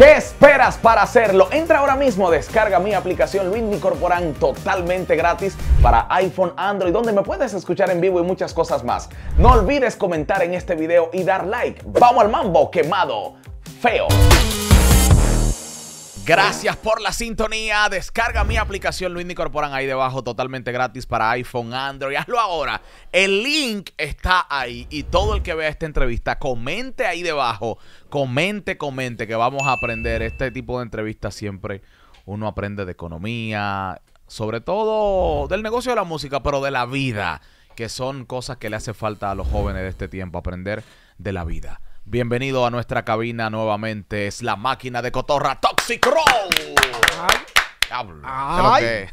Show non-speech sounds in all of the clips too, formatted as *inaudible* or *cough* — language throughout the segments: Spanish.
¿Qué esperas para hacerlo? Entra ahora mismo, descarga mi aplicación Luis Corporan totalmente gratis para iPhone, Android, donde me puedes escuchar en vivo y muchas cosas más. No olvides comentar en este video y dar like. Vamos al mambo quemado, feo. Gracias por la sintonía. Descarga mi aplicación, lo incorporan ahí debajo, totalmente gratis para iPhone, Android. Hazlo ahora. El link está ahí y todo el que vea esta entrevista, comente ahí debajo. Comente, comente, que vamos a aprender. Este tipo de entrevistas siempre uno aprende de economía, sobre todo del negocio de la música, pero de la vida, que son cosas que le hace falta a los jóvenes de este tiempo, aprender de la vida. Bienvenido a nuestra cabina nuevamente. Es la máquina de cotorra Toxic Ay,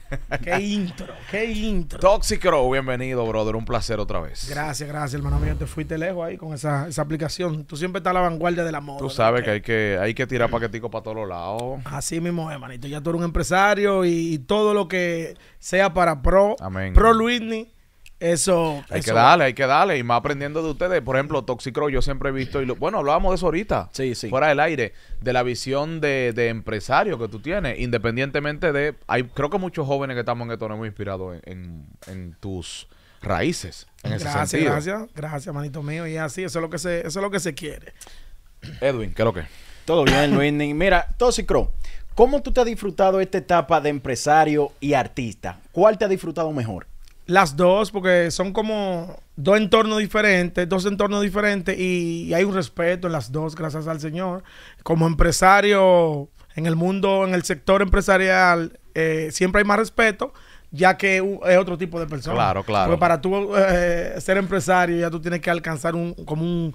¡Qué intro! ¡Qué intro! Toxic bienvenido, brother. Un placer otra vez. Gracias, gracias, hermano mío. Te fuiste lejos ahí con esa, aplicación. Tú siempre estás a la vanguardia de la moda. Tú sabes que hay que, hay que tirar paquetico para todos lados. Así mismo, hermanito. Ya tú eres un empresario y, todo lo que sea para pro, Amén. pro Luisney eso. Hay que darle, hay que darle. Y más aprendiendo de ustedes. Por ejemplo, Toxicro, yo siempre he visto. Y bueno, hablábamos de eso ahorita. Fuera del aire. De la visión de, empresario que tú tienes. Independientemente de. Hay, creo que muchos jóvenes que estamos en esto nos hemos inspirado en, en, tus raíces. gracias, ese gracias. Gracias, manito mío. Y así, eso es lo que se, eso es lo que se quiere. Edwin, ¿qué lo que? Todo bien, Luis. Mira, Toxicro. ¿Cómo tú te has disfrutado esta etapa de empresario y artista? ¿Cuál te ha disfrutado mejor? Las dos, porque son como dos entornos diferentes, dos entornos diferentes y, hay un respeto en las dos, gracias al Señor. Como empresario en el mundo, en el sector empresarial, eh, siempre hay más respeto ya que es otro tipo de persona. Claro, claro. Porque para tú eh, ser empresario ya tú tienes que alcanzar un, como un,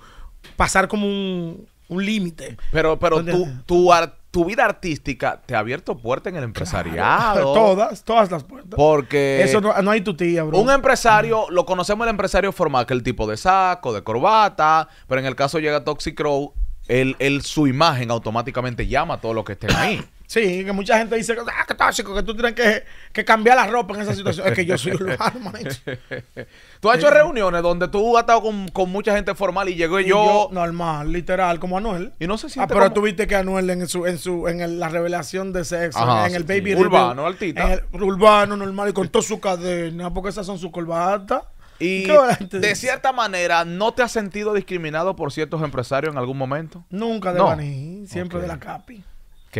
pasar como un, un límite. Pero, pero tú, tú, tu vida artística te ha abierto puertas en el empresariado. *laughs* todas, todas las puertas. Porque. Eso no, hay tu tía, bro. Un empresario, lo conocemos el empresario formal, que el tipo de saco, de corbata, pero en el caso llega Toxic Crow, él, él, su imagen automáticamente llama a todos los que estén ahí. Sí, que mucha gente dice, ah, tóxico, que tú tienes que, cambiar la ropa en esa situación. es que yo soy urbano, lugar, *laughs* Tú has hecho eh, reuniones donde tú has estado con, mucha gente formal y llegó y yo... Normal, literal, como Anuel. Y no sé si... Ah, pero tuviste tú viste que Anuel en su, en su, en la revelación de sexo, en, el baby Urbano, altita. urbano, normal, y con toda su cadena, porque esas son sus corbatas. Y de cierta manera, ¿no te has sentido discriminado por ciertos empresarios en algún momento? Nunca de maní, siempre de la Capi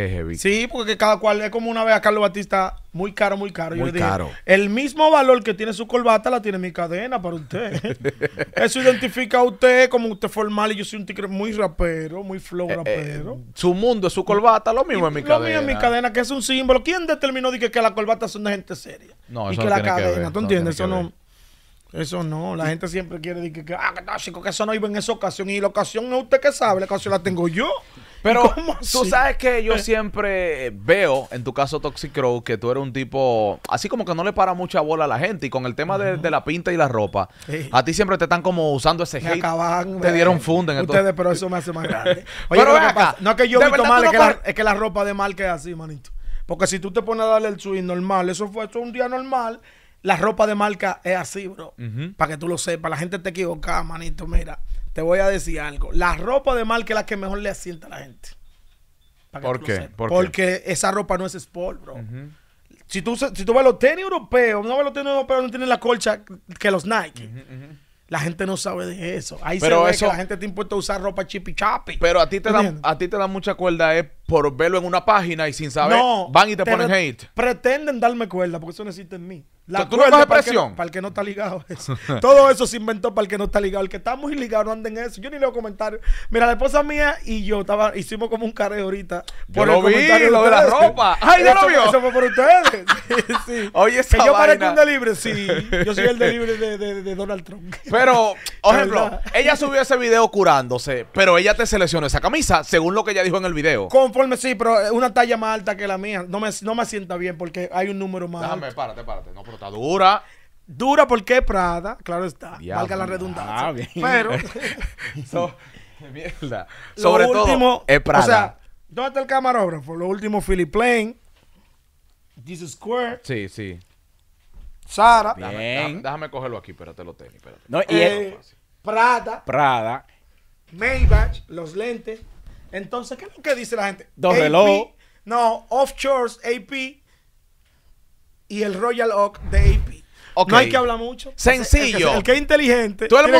heavy. Sí, porque cada cual es como una vez a Carlos Batista, muy caro, muy caro. El mismo valor que tiene su corbata la tiene mi cadena para usted. *laughs* Eso identifica a usted como usted formal y yo soy un tigre muy rapero, muy flow eh, eh, rapero. su mundo es su corbata, lo mismo es mi cadena. Lo mismo es mi cadena, que es un símbolo. ¿Quién determinó que, la las corbatas son de gente seria? No, eso y que la cadena, ¿tú entiendes? eso no. Eso no, la gente siempre quiere decir que, ah, chico, que eso no iba en esa ocasión. Y la ocasión es usted que sabe, la ocasión la tengo yo. Pero *laughs* tú sabes que yo *laughs* siempre veo, en tu caso Toxic Crow, que tú eres un tipo así como que no le para mucha bola a la gente. Y con el tema de, la pinta y la ropa, a ti siempre te están como usando ese me te dieron funda en el Ustedes, pero eso me hace más *laughs* grande. Oye, acá, no es que yo he mal, es, que la, ropa de marca es así, manito. Porque si tú te pones a darle el swing normal, eso fue un día normal. La ropa de marca es así, bro. Para que tú lo sepas. La gente te equivoca, manito. Mira, te voy a decir algo. La ropa de marca es la que mejor le asienta a la gente. ¿Por qué? Porque esa ropa no es sport, bro. si, tú, si tú ves los tenis europeos, no ves los tenis europeos, no tienen la colcha que los Nike. La gente no sabe de eso. Ahí se ve eso, que la gente te impuesta usar ropa chippy chapi. Pero a ti te da, a ti te mucha cuerda eh, por verlo en una página y sin saber van y te, ponen hate. Pretenden darme cuerda porque eso necesita en mí. La ¿Tú no presión? Para, el que no está ligado. Eso. *laughs* *laughs* Todo eso se inventó para el que no está ligado. El que está muy ligado no anda en eso. Yo ni leo comentarios. Mira, la esposa mía y yo hicimos como un careo ahorita. Por el lo vi, de lo de la ropa. ¡Ay, ya lo vio! Eso fue por ustedes. *laughs* Oye, esa Que yo parezco un libre. Sí, yo soy el delibre de, de Donald Trump. Pero, por ejemplo, ella *laughs* subió ese video curándose, pero ella te seleccionó esa camisa, según lo que ella dijo en el video. Conforme sí, pero es una talla más alta que la mía. No me, no me sienta bien porque hay un número más. Déjame, párate, párate. No, pero está dura. Dura porque es Prada, claro está. valga la redundancia. Ah, bien. Pero. *laughs* so, mierda. Sobre todo, es Prada. O sea, ¿dónde está el camarógrafo? Lo último, Philip Plain. Jesus Square. Sí, sí. Sara. Bien. Déjame, cogerlo aquí, espérate lo tenis, espérate. y eh, Prada. Prada. Maybach, los lentes. Entonces, ¿qué es lo que dice la gente? Dos No, Offshore AP y el Royal Oak de AP. No hay que hablar mucho. Sencillo. El que, es inteligente. Todo el,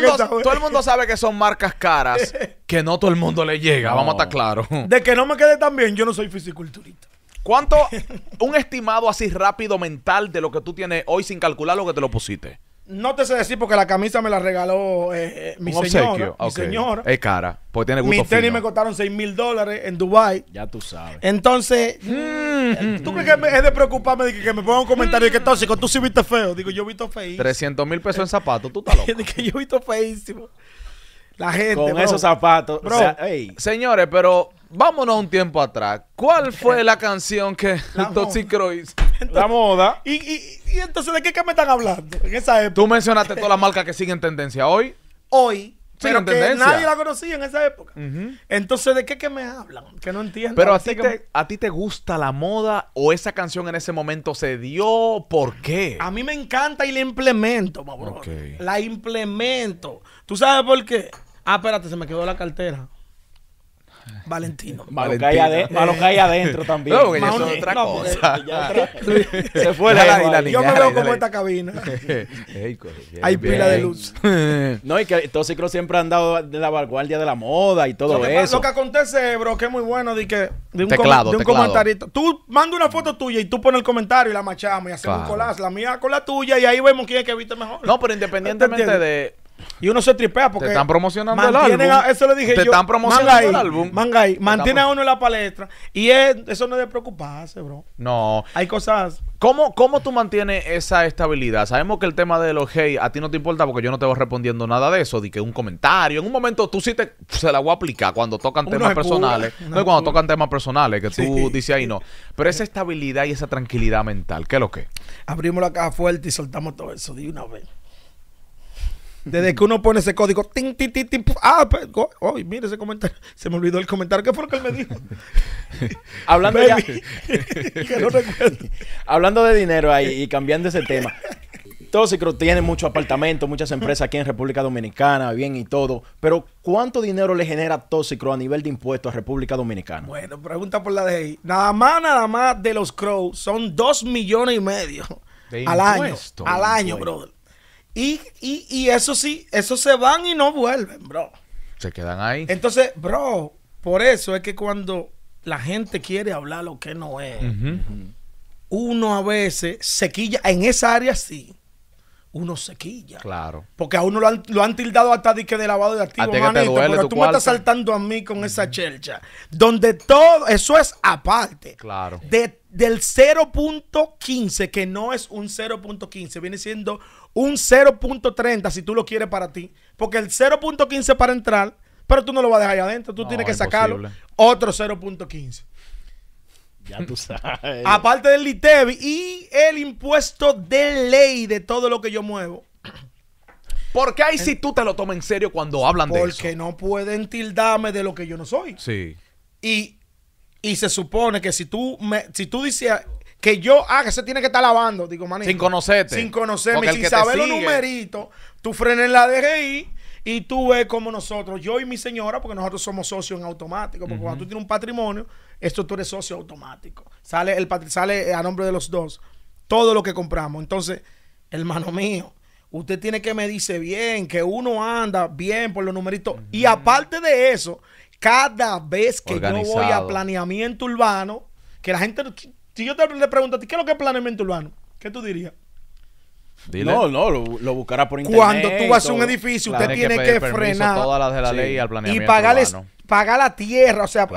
mundo, sabe que son marcas caras *laughs* que no todo el mundo le llega. Vamos a estar claros. De que no me quede tan bien, yo no soy fisiculturista. ¿Cuánto un estimado así rápido mental de lo que tú tienes hoy sin calcular lo que te lo pusiste? No te sé decir porque la camisa me la regaló eh, eh, mi, señor. mi, señora, Es cara. Porque tiene gusto Mis tenis me costaron 6 mil dólares en Dubai. Ya tú sabes. Entonces, mm. ¿tú crees que es de preocuparme de que, me pongan un comentario de que tóxico? Tú sí viste feo. Digo, yo he visto feísimo. 300 mil pesos en zapatos. Tú estás *laughs* loco. que yo he visto feísimo. La gente. Con esos zapatos. Señores, pero vámonos un tiempo atrás. ¿Cuál fue la canción que *laughs* Toxic hizo? La moda. ¿Y, entonces de qué me están hablando en esa época? Tú mencionaste todas las marcas que siguen tendencia hoy. Hoy. Pero que tendencia. nadie la conocía en esa época. Entonces, ¿de qué que me hablan? Que no entiendo. Pero a ti, que... te, a ti te gusta la moda o esa canción en ese momento se dio, ¿por qué? A mí me encanta y la implemento, mi La implemento. ¿Tú sabes por qué? Ah, espérate, se me quedó la cartera. Valentino. Eh. Malo que, hay adentro también. No, *laughs* otra cosa. Se fue la, niña. Yo me veo como esta cabina. *laughs* hay pila de luz. *laughs* no, y que estos ciclos siempre han dado de la vanguardia de la moda y todo eso. Lo que acontece, bro, que es muy bueno de que un, teclado, un Tú manda una foto tuya y tú pones el comentario y la machamos y hacemos un collage. La mía con la tuya y ahí vemos quién es que viste mejor. No, pero independientemente de y uno se tripea porque. Te están promocionando el álbum. eso le dije Te están promocionando el álbum. mantiene a uno en la palestra. Y eso no es de preocuparse, bro. No. Hay cosas. ¿Cómo, ¿Cómo tú mantienes esa estabilidad? Sabemos que el tema de los hey a ti no te importa porque yo no te voy respondiendo nada de eso, de que un comentario. En un momento tú sí te se la voy a aplicar cuando tocan temas personales. no, cuando tocan temas personales, que tú dices ahí no. Pero esa estabilidad y esa tranquilidad mental, ¿qué es lo que? Abrimos la caja fuerte y soltamos todo eso de una vez. Desde que uno pone ese código, tin, ah, oh, mire ese comentario. *laughs* Se me olvidó el comentario. ¿Qué fue lo que él me dijo? *laughs* Hablando, ya, *laughs* Hablando de dinero ahí y cambiando ese tema. Tóxico tiene muchos apartamentos, muchas empresas aquí en República Dominicana, bien y todo. Pero ¿cuánto dinero le genera Tóxico a nivel de impuestos a República Dominicana? Bueno, pregunta por la de Nada más, nada más de los Crow son dos millones y medio al año. Al año, brother. Y, y, y eso sí, eso se van y no vuelven, bro. Se quedan ahí. Entonces, bro, por eso es que cuando la gente quiere hablar lo que no es, uno a veces se quilla, en esa área sí, uno se quilla. Claro. Porque a uno lo han, lo han tildado hasta de que de lavado de activo, pero tú me estás saltando a mí con esa chelcha. Donde todo, eso es aparte. Claro. De, del 0.15, que no es un 0.15, viene siendo un 0.30 si tú lo quieres para ti. Porque el 0.15 para entrar, pero tú no lo vas a dejar ahí adentro, tú tienes que sacarlo. Otro 0.15. Ya tú sabes. Aparte del ITEB y el impuesto de ley de todo lo que yo muevo. ¿Por qué ahí si tú te lo tomas en serio cuando hablan de eso? Porque no pueden tildarme de lo que yo no soy. Sí. Y, se supone que si tú, me, si tú decías que yo, ah, que se tiene que estar lavando, digo, manito. Sin conocerte. Sin conocerme, sin saber los numeritos, tú frenes la DGI y tú ves como nosotros, yo y mi señora, porque nosotros somos socios en automático, porque cuando tú tienes un patrimonio, esto tú eres socio automático. Sale, el, sale a nombre de los dos todo lo que compramos. Entonces, hermano mío, usted tiene que me dice bien, que uno anda bien por los numeritos. Y aparte de eso, cada vez que yo voy a planeamiento urbano, que la gente, si yo te le pregunto a ti, ¿qué es lo que es planeamiento urbano? ¿Qué tú dirías? Dile. No, no, lo, buscarás buscará por internet. Cuando tú vas a un edificio, usted tiene que, frenar y pagarles pagar la tierra, o sea,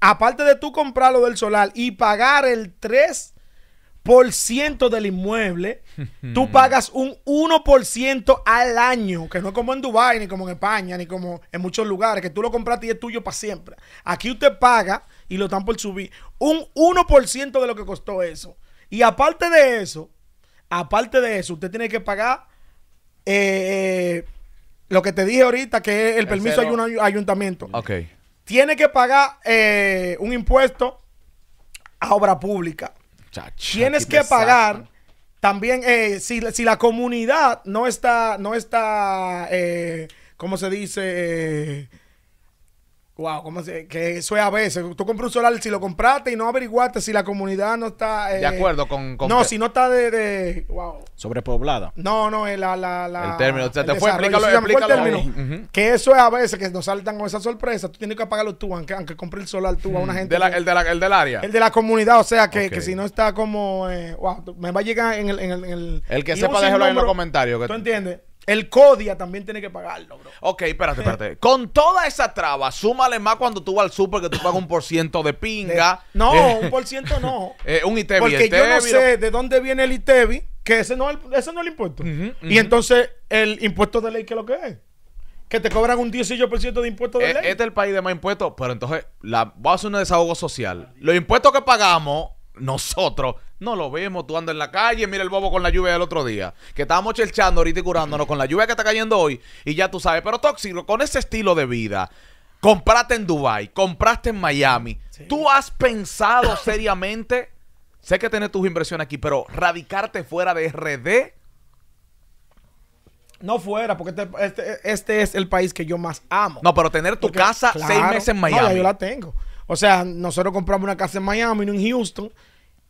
aparte de tú comprar lo del solar y pagar el 3% del inmueble, *laughs* tú pagas un 1% al año, que no es como en Dubái, ni como en España, ni como en muchos lugares, que tú lo compraste y es tuyo para siempre. Aquí usted paga, y lo están por subir, un 1% de lo que costó eso. Y aparte de eso, aparte de eso, usted tiene que pagar... Eh, eh, lo que te dije ahorita, que es el, permiso de ayuntamiento. Okay tiene que pagar eh, un impuesto a obra pública. Tienes que pagar también, eh, si, si, la comunidad no está, no está, eh, ¿cómo se dice? Wow, ¿cómo se, que eso es a veces. Tú compras un solar, si lo compraste y no averiguaste si la comunidad no está... Eh, de acuerdo con... no, si no está de... wow. Sobrepoblada. No, no, eh, la, la, el término. te fue, explícalo, explícalo. Que eso es a veces que nos saltan con esa sorpresa. Tú tienes que apagarlo tú, aunque, aunque compres el solar tú a una mm. gente... el, del área. El de la comunidad, o sea, que, si no está como... wow, eh, me va a llegar en el... En el, que sepa, déjelo ahí en los comentarios. ¿Tú entiendes? El CODIA también tiene que pagarlo, bro. Ok, espérate, espérate. Con toda esa traba, súmale más cuando tú vas al super que tú pagas un porciento de pinga. no, eh, un porciento ciento no. *laughs* Eh, un ITEVI. Porque yo no sé de dónde viene el ITEBI que ese no es el, impuesto. Y entonces, el impuesto de ley, ¿qué es lo que es? Que te cobran un 18% de impuesto de eh, ley. Este es el país de más impuestos, pero entonces, la, voy a hacer un desahogo social. Los impuestos que pagamos nosotros no lo vemos. Tú andas en la calle, mira el bobo con la lluvia del otro día. Que estábamos chelchando ahorita y curándonos con la lluvia que está cayendo hoy. Y ya tú sabes, pero Tóxico, con ese estilo de vida, compraste en Dubai, compraste en Miami. ¿Tú has pensado *coughs* seriamente, sé que tienes tus inversiones aquí, pero radicarte fuera de RD? No fuera, porque este, este, este, es el país que yo más amo. No, pero tener tu casa seis meses en Miami. yo la tengo. O sea, nosotros compramos una casa en Miami, una en Houston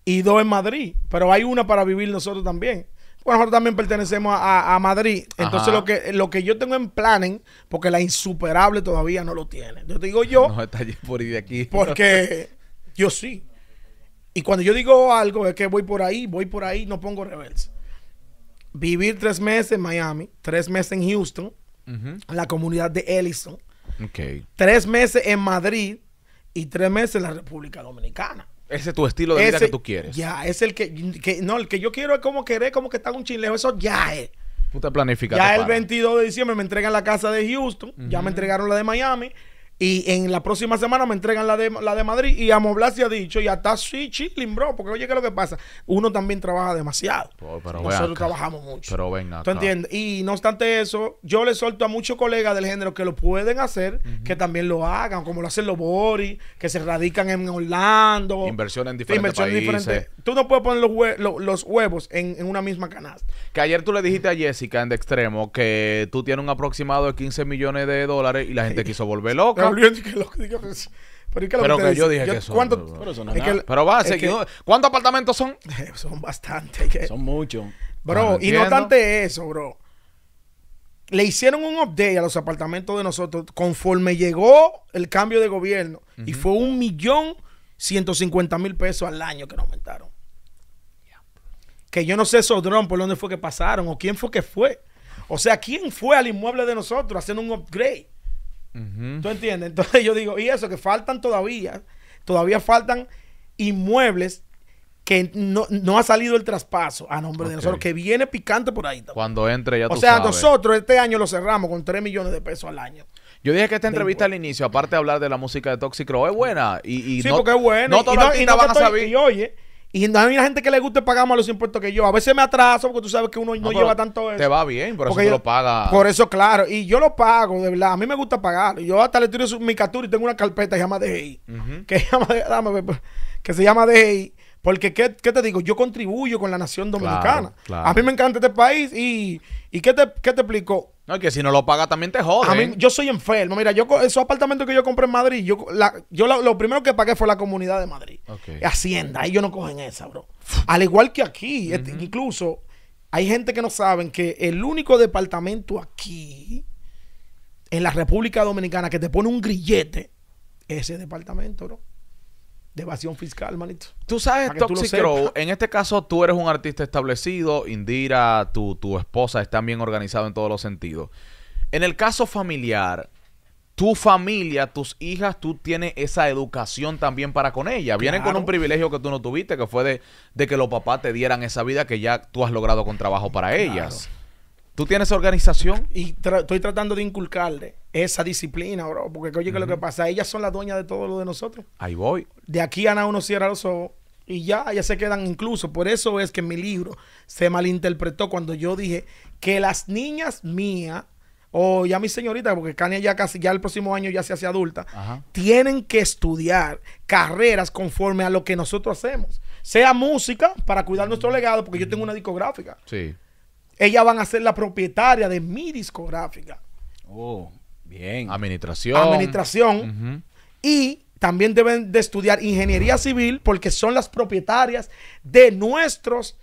y dos en Madrid, pero hay una para vivir nosotros también. Bueno, nosotros también pertenecemos a, Madrid. Entonces, lo que, lo que yo tengo en planning, porque la insuperable todavía no lo tiene. Yo te digo yo. No está por ir de aquí. Porque *laughs* yo sí. Y cuando yo digo algo, es que voy por ahí, voy por ahí, no pongo reversa. Vivir tres meses en Miami, tres meses en Houston, en la comunidad de Ellison. Tres meses en Madrid, y tres meses en la República Dominicana. Ese es tu estilo de vida que tú quieres. Ya, es el que, No, el que yo quiero es como querer, como que está un chilejo. Eso ya es. Tú te planificas. Ya el 22 de diciembre me entregan la casa de Houston. Ya me entregaron la de Miami. Y en la próxima semana me entregan la de, la de Madrid y Amoblar se ha dicho, ya está sí chilling, bro, porque oye, ¿qué es lo que pasa? Uno también trabaja demasiado. Oh, Nosotros trabajamos mucho. Pero venga. ¿Tú entiendes? Y no obstante eso, yo le suelto a muchos colegas del género que lo pueden hacer, que también lo hagan, como lo hacen los Boris, que se radican en Orlando. inversiones en diferentes países. Tú no puedes poner los, hue los huevos en, en, una misma canasta. Que ayer tú le dijiste a Jessica en De Extremo que tú tienes un aproximado de 15 millones de dólares y la gente quiso volver loca pero, que yo dije que son. Pero, eso pero va ¿Cuántos apartamentos son? *laughs* Son bastantes. Son muchos. Bro, y no tanto eso, bro. Le hicieron un update a los apartamentos de nosotros conforme llegó el cambio de gobierno. Y fue un millón ciento cincuenta mil pesos al año que nos aumentaron. Que yo no sé esos drones por dónde fue que pasaron o quién fue que fue. O sea, ¿quién fue al inmueble de nosotros haciendo un upgrade? ¿Tú entiendes? *laughs* Entonces yo digo, y eso, que faltan todavía, todavía faltan inmuebles que no, no ha salido el traspaso a nombre de nosotros, que viene picante por ahí. Cuando entre ya O sea, nosotros este año lo cerramos con 3 millones de pesos al año. Yo dije que esta entrevista al inicio, aparte de hablar de la música de Toxicro es buena. Y, y sí, porque es buena. No todos Y oye, y a hay gente que le gusta pagar más los impuestos que yo. A veces me atraso porque tú sabes que uno ah, no, lleva tanto eso. Te va bien, por eso tú lo paga Por eso, claro. Y yo lo pago, de verdad. A mí me gusta pagar. Yo hasta le tiro mi captura y tengo una carpeta que se llama DGI. *laughs* Pues, que, se llama DGI. Porque, ¿qué, te digo? Yo contribuyo con la nación dominicana. A mí me encanta este país y, y ¿qué, te, ¿qué te explico? No, que si no lo paga también te jode. yo soy enfermo. Mira, yo esos apartamentos que yo compré en Madrid, yo, yo lo primero que pagué fue la comunidad de Madrid. Hacienda, ellos no cogen esa, bro. Al igual que aquí, este, incluso hay gente que no saben que el único departamento aquí, en la República Dominicana, que te pone un grillete, ese departamento, bro de evasión fiscal, manito. Tú sabes, Toxic en este caso tú eres un artista establecido, Indira, tu, esposa están bien organizados en todos los sentidos. En el caso familiar, tu familia, tus hijas, tú tienes esa educación también para con ellas. Vienen con un privilegio que tú no tuviste, que fue de, que los papás te dieran esa vida que ya tú has logrado con trabajo para ellas. ¿Tú tienes organización? Y estoy tratando de inculcarle esa disciplina, bro. Porque oye, que lo que pasa, ellas son las dueñas de todo lo de nosotros. Ahí voy. De aquí a nada uno cierra los ojos y ya, ya se quedan incluso. Por eso es que mi libro se malinterpretó cuando yo dije que las niñas mías, o ya mi señorita, porque Kanye ya casi, ya el próximo año ya se hace adulta, tienen que estudiar carreras conforme a lo que nosotros hacemos. Sea música para cuidar nuestro legado, porque yo tengo una discográfica. Sí. Ellas van a ser la propietaria de mi discográfica. Oh. Administración. Administración. Y también deben de estudiar ingeniería civil porque son las propietarias de nuestros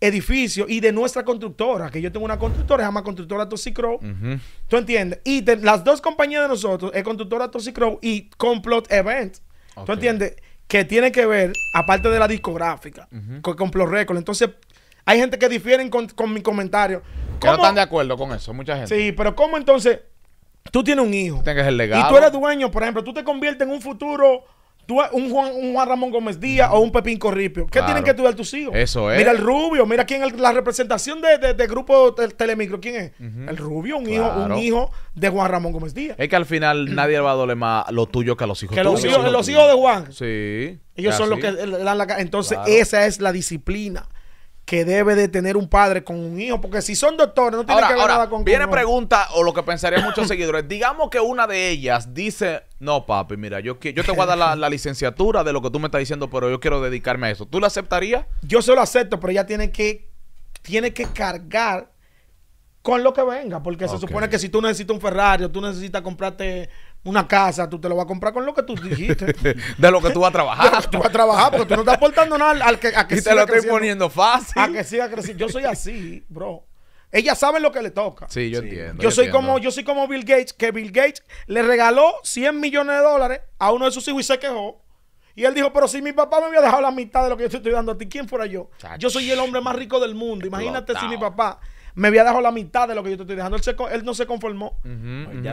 edificios y de nuestra constructora, que yo tengo una constructora, se llama Constructora Toxicrow. ¿Tú entiendes? Y las dos compañías de nosotros es Constructora Toxicrow y Complot Event. ¿Tú entiendes? Que tiene que ver, aparte de la discográfica, con Complot Records. Entonces, hay gente que difieren con, mi comentario. Que no están de acuerdo con eso, mucha gente. Sí, pero ¿cómo entonces tú tienes un hijo. el legado. Y tú eres dueño, por ejemplo, tú te conviertes en un futuro. un, Juan, Ramón Gómez Díaz o un Pepín Corripio. ¿Qué tienen que estudiar tus hijos? Eso es. Mira el Rubio, mira quién la representación de, grupo Telemicro. ¿Quién es? El Rubio, un, hijo, un hijo de Juan Ramón Gómez Díaz. Es que al final *clears throat* nadie va a doler más lo tuyo que a los hijos Que los, hijos, los hijos de Juan. Sí. Ellos son los que. dan la, entonces, esa es la disciplina que debe de tener un padre con un hijo, porque si son doctores no tiene que ver nada con Viene pregunta o lo que pensarían muchos *laughs* seguidores. Digamos que una de ellas dice, no papi, mira, yo, yo te voy a dar la, licenciatura de lo que tú me estás diciendo, pero yo quiero dedicarme a eso. ¿Tú lo aceptarías? Yo se lo acepto, pero ella tiene que, tiene que cargar con lo que venga, porque se supone que si tú necesitas un Ferrari, tú necesitas comprarte una casa, tú te lo vas a comprar con lo que tú dijiste. *laughs* de lo que tú vas a trabajar. tú vas a trabajar, porque tú no estás aportando nada al, que, a y te lo estoy poniendo fácil. A que siga creciendo. Yo soy así, bro. ella sabe lo que le toca. Sí, yo entiendo. Yo, soy como yo soy como Bill Gates, que Bill Gates le regaló 100 millones de dólares a uno de sus hijos y se quejó. Y él dijo, pero si mi papá me había dejado la mitad de lo que yo estoy dando a ti, ¿quién fuera yo? Yo soy el hombre más rico del mundo. Imagínate si mi papá me había dejado la mitad de lo que yo te estoy dejando. Él, no se conformó.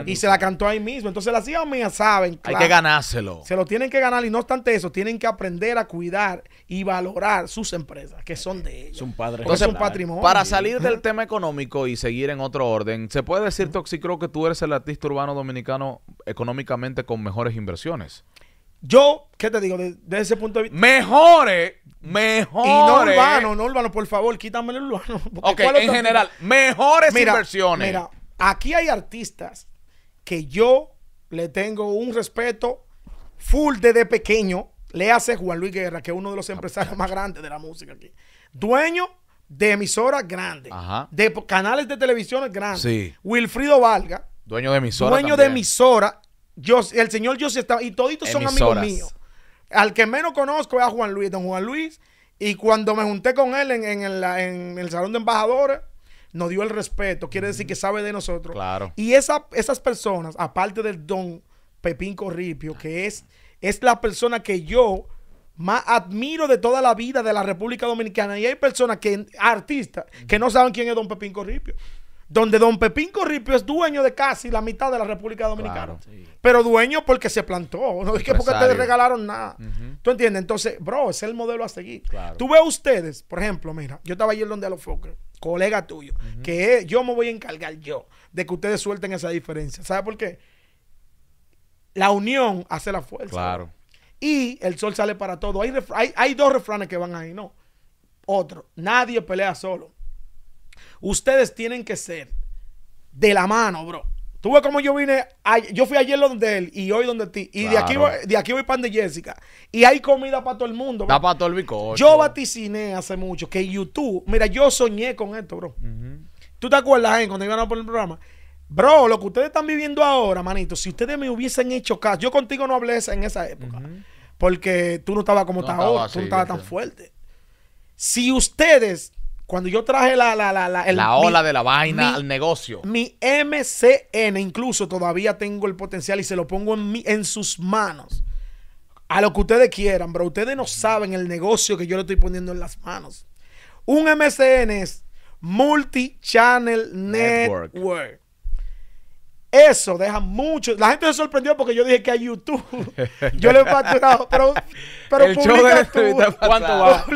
y se la cantó ahí mismo. Entonces las hijas mías saben. Hay que ganárselo. Se lo tienen que ganar y no obstante eso, tienen que aprender a cuidar y valorar sus empresas, que son de ellos. un padre. es un patrimonio. Para salir del tema económico y seguir en otro orden, ¿se puede decir, Toxicro, que tú eres el artista urbano dominicano económicamente con mejores inversiones? Yo, ¿qué te digo? Desde, de ese punto de vista. Mejores, mejores. Y no urbano, no urbano, por favor, quítame el urbano. *laughs* Ok, en general, mejores inversiones. Mira, aquí hay artistas que yo le tengo un respeto full desde pequeño. Le hace Juan Luis Guerra, que es uno de los empresarios más grandes de la música aquí. Dueño de emisoras grandes, de canales de televisión grandes. Sí. Wilfrido Valga. Dueño de emisora. Dueño de emisora el señor José estaba, y toditos son amigos míos. Al que menos conozco es a Juan Luis, don Juan Luis, y cuando me junté con él en, el, salón de embajadores, nos dio el respeto, quiere decir que sabe de nosotros. Y esas personas, aparte del don Pepín Corripio, que es, es la persona que yo más admiro de toda la vida de la República Dominicana, y hay personas que, artistas, que no saben quién es don Pepín Corripio donde don Pepín Corripio es dueño de casi la mitad de la República Dominicana. Pero dueño porque se plantó, no es que porque te regalaron nada. ¿Tú entiendes? Entonces, bro, es el modelo a seguir. Tú ves a ustedes, por ejemplo, mira, yo estaba ayer donde a los colega tuyo, que yo me voy a encargar yo de que ustedes suelten esa diferencia. ¿Sabe por qué? La unión hace la fuerza. Y el sol sale para todo. Hay, hay dos refranes que van ahí, ¿no? Otro, nadie pelea solo Ustedes tienen que ser de la mano, bro. Tú ves como yo vine, yo fui ayer donde él y hoy donde ti. Y de, aquí voy, de aquí voy pan de Jessica. Y hay comida para todo el mundo. Da para todo el bico. Yo vaticiné hace mucho que YouTube, mira, yo soñé con esto, bro. ¿Tú te acuerdas, eh, cuando iban a poner el programa? Bro, lo que ustedes están viviendo ahora, manito, si ustedes me hubiesen hecho caso, yo contigo no hablé en esa época, porque tú no estabas como estás ahora, tú no estabas tan fuerte. Si ustedes cuando yo traje la, la, la, la, la ola de la vaina al negocio. Mi MCN, incluso todavía tengo el potencial y se lo pongo en, en sus manos. A lo que ustedes quieran, pero ustedes no saben el negocio que yo le estoy poniendo en las manos. Un MCN es Multi Channel Network. Eso deja mucho. La gente se sorprendió porque yo dije que a YouTube *laughs* yo le he facturado, pero, pero el tú. ¿Cuánto va?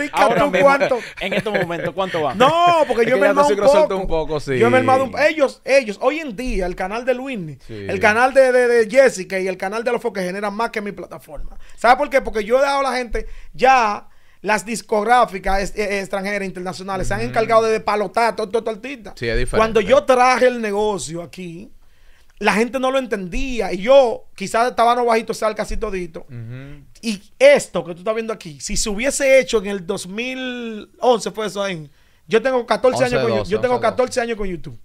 cuánto. En estos momentos, ¿cuánto va? No, porque yo me he armado un poco. Sí. Yo me he armado un Ellos, ellos, hoy en día, el canal de Luis, el canal de, Jessica y el canal de los foques generan más que mi plataforma. ¿Sabes por qué? Porque yo he dado a la gente ya las discográficas extranjeras, internacionales, se han encargado de palotar a todo, todo, todo artista. Sí, es diferente. Cuando yo traje el negocio aquí la gente no lo entendía. Y yo, quizás estaba no bajito, sal casi todito. Y esto que tú estás viendo aquí, si se hubiese hecho en el 2011, fue eso ahí. Yo tengo 14 años con yo tengo 14 años con YouTube.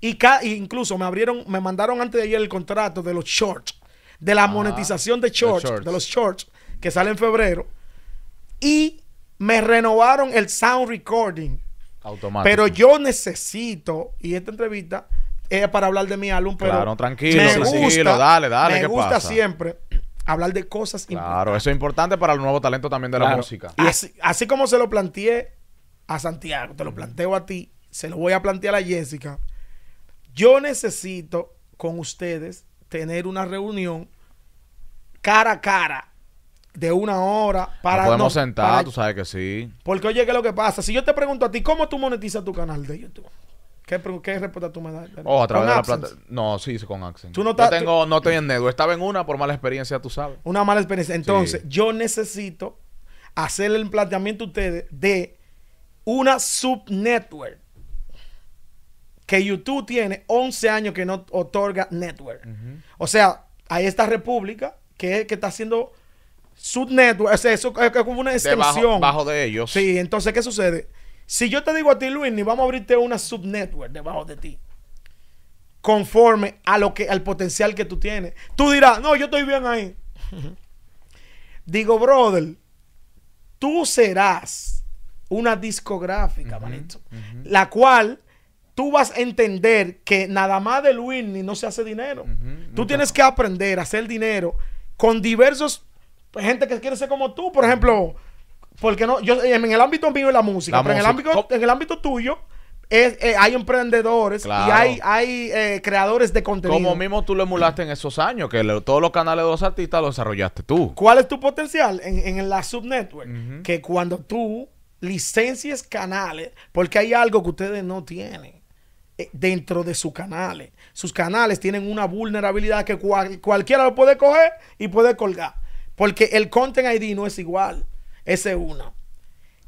Y incluso me abrieron, me mandaron antes de ayer el contrato de los shorts, de la monetización de shorts, de los shorts que sale en febrero. Y me renovaron el sound recording. Automático. Pero yo necesito, y esta entrevista, para hablar de mi álbum, pero. Claro, tranquilo, tranquilo, dale, dale. Me gusta siempre hablar de cosas importantes. Claro, eso es importante para el nuevo talento también de la música. así, como se lo planteé a Santiago, te lo planteo a ti, se lo voy a plantear a Jessica. Yo necesito con ustedes tener una reunión cara a cara de una hora para... podemos sentar, tú sabes que sí. Porque oye, ¿qué es lo que pasa? Si yo te pregunto a ti, ¿cómo tú monetizas tu canal de YouTube? ¿Qué, qué respuesta tú me das? Oh, a través de la plata. No, sí, con Accent. no yo tengo, no estoy en network. Estaba en una por mala experiencia, tú sabes. Una mala experiencia. Entonces, yo necesito hacer el planteamiento a ustedes de una subnetwork que YouTube tiene 11 años que no otorga network. O sea, hay esta república que, está haciendo subnetwork. O sea, eso es como una extensión. bajo de ellos. Sí, entonces, ¿qué sucede? Si yo te digo a ti, Luis, ni vamos a abrirte una subnetwork debajo de ti, conforme a lo que, al potencial que tú tienes, tú dirás, no, yo estoy bien ahí. *laughs* digo, brother, tú serás una discográfica, manito, la cual tú vas a entender que nada más de ni no se hace dinero. tú tienes que aprender a hacer dinero con diversos gente que quiere ser como tú, por ejemplo, porque no, yo en el ámbito mío es la música, pero En, el ámbito, en el ámbito tuyo eh, hay emprendedores y hay, hay eh, creadores de contenido. Como mismo tú lo emulaste en esos años, que todos los canales de los artistas los desarrollaste tú. ¿Cuál es tu potencial en, la subnetwork? Que cuando tú licencias canales, porque hay algo que ustedes no tienen eh, dentro de sus canales. Sus canales tienen una vulnerabilidad que cualquiera lo puede coger y puede colgar. Porque el Content ID no es igual. Ese es uno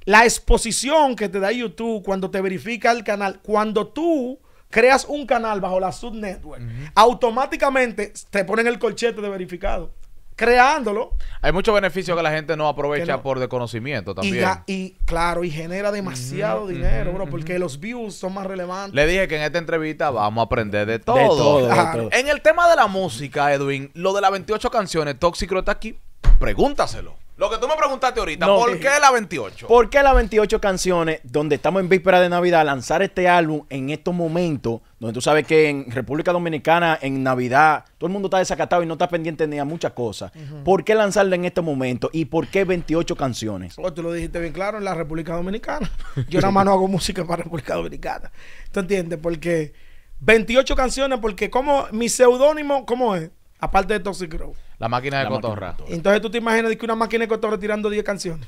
La exposición que te da YouTube cuando te verifica el canal, cuando tú creas un canal bajo la subnetwork, automáticamente te ponen el colchete de verificado. Creándolo. Hay muchos beneficios que la gente no aprovecha por desconocimiento también. Y, claro, y genera demasiado dinero, porque los views son más relevantes. Le dije que en esta entrevista vamos a aprender de todo. de todo. En el tema de la música, Edwin, lo de las 28 canciones, Tóxico está aquí. Pregúntaselo. Lo que tú me preguntaste ahorita, ¿por qué la 28? ¿Por qué las 28 canciones donde estamos en víspera de Navidad lanzar este álbum en estos momentos donde tú sabes que en República Dominicana en Navidad todo el mundo está desacatado y no está pendiente ni a muchas cosas? ¿Por qué lanzarla en este momento? y por qué 28 canciones? Oh, tú lo dijiste bien claro, en la República Dominicana. *laughs* Yo nada más no hago música para República Dominicana. ¿Tú entiendes? Porque 28 canciones porque como mi seudónimo, ¿cómo es? Aparte de Toxic Row. La máquina de cotorra. Entonces tú te imaginas que una máquina de cotorra tirando 10 canciones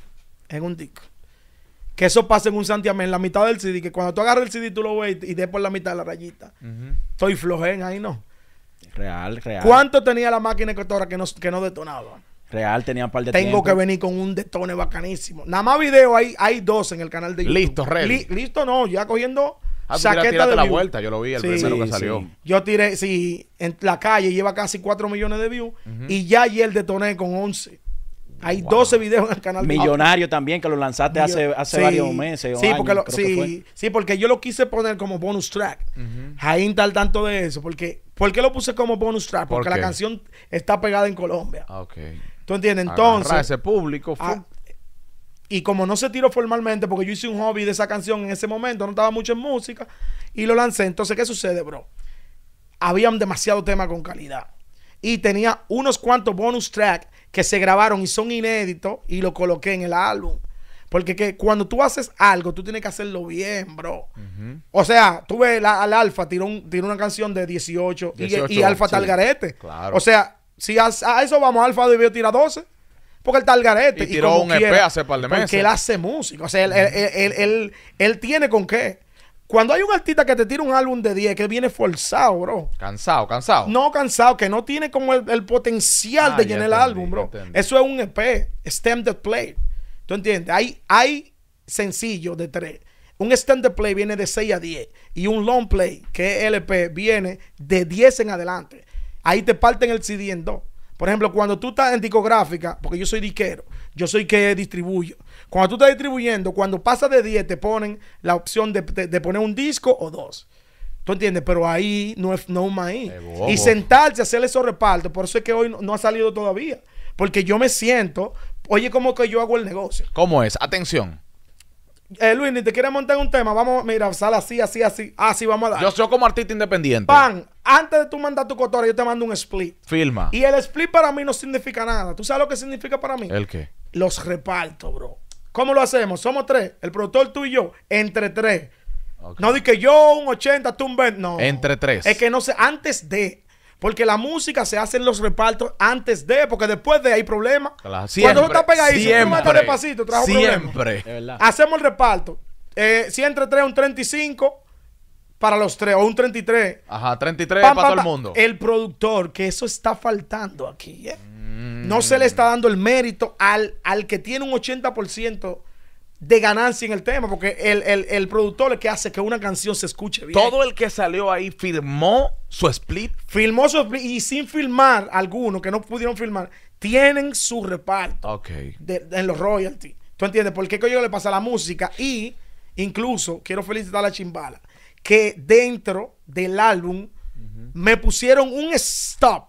en un disco. Que eso pase en un santiamén, la mitad del CD. Que cuando tú agarras el CD, tú lo ves y, des por la mitad de la rayita. Estoy flojén ahí, ¿no? Real, real. ¿Cuánto tenía la máquina de cotorra que no, que no detonaba? Real, tenía un par de Tengo que venir con un detone bacanísimo. Nada más video hay, hay dos en el canal de YouTube. Listo, real. listo no, ya cogiendo Ah, de la vuelta, yo lo vi, el primero que salió. Yo tiré, sí, en la calle lleva casi 4 millones de views y ya ayer detoné con 11. Hay 12 videos en el canal. Millonario también, que lo lanzaste hace, varios meses. Sí, porque sí, porque yo lo quise poner como bonus track. jaín está al tanto de eso. Porque, ¿Por qué lo puse como bonus track? Porque la canción está pegada en Colombia. Ah, ¿Tú entiendes? Entonces. Para ese público. Ah, y como no se tiró formalmente, porque yo hice un hobby de esa canción en ese momento, no estaba mucho en música, y lo lancé. Entonces, ¿qué sucede, bro? un demasiado tema con calidad. Y tenía unos cuantos bonus tracks que se grabaron y son inéditos, y lo coloqué en el álbum. Porque que cuando tú haces algo, tú tienes que hacerlo bien, bro. O sea, tú ves al Alfa, tiró, una canción de 18, y, Alfa Talgarete. O sea, si a, eso vamos, Alfa debió tirar 12. Porque el está al garete. Y tiró un EP hace par de meses. Porque él hace música. O sea, él, él, él, él, tiene con qué. Cuando hay un artista que te tira un álbum de 10 que viene forzado, bro. Cansado, cansado. No cansado, que no tiene como el, potencial de llenar el álbum, bro. Eso es un EP, standard play. ¿Tú entiendes? Hay, hay sencillo de tres. Un standard play viene de 6 a 10 y un long play, que es LP, e viene de 10 en adelante. Ahí te parten el CD en dos. Por ejemplo, cuando tú estás en discográfica, porque yo soy disquero, yo soy que distribuyo. Cuando tú estás distribuyendo, cuando pasa de 10, te ponen la opción de, de, poner un disco o dos. ¿Tú entiendes? Pero ahí no es no maíz. Y sentarse a hacerle esos repartos, por eso es que hoy no, no ha salido todavía. Porque yo me siento, oye, como que yo hago el negocio. ¿Cómo es? Atención. Eh, Luis, ni te quieres montar un tema, vamos, mira, sale así, así, así, así, vamos a dar. Yo soy como artista independiente. Pan, antes de tú mandar tu cotora, yo te mando un split. Filma. Y el split para mí no significa nada. ¿Tú sabes lo que significa para mí? ¿El qué? Los reparto, bro. ¿Cómo lo hacemos? Somos tres, el productor tú y yo, entre tres. No di que yo un 80, tú un 20, no. Entre tres. Es que no sé, antes de, porque la música se hace en los repartos antes de, porque después de hay problemas. Cuando tú estás pegadizo, siempre, tú despacito, trajo siempre. Hacemos el reparto. Eh, si entre tres, un 35 para los tres, o un 33. Ajá, 33 para todo el mundo. El productor, que eso está faltando aquí, eh. No se le mm. está dando el mérito al, al que tiene un 80% de ganancia en el tema, porque el, productor es que hace que una canción se escuche bien. Todo el que salió ahí firmó su split. Firmó su split y sin filmar algunos que no pudieron filmar, tienen su reparto okay. en los royalties. ¿Tú entiendes? ¿Por qué yo le pasa a la música? Y incluso quiero felicitar a la chimbala, que dentro del álbum me pusieron un stop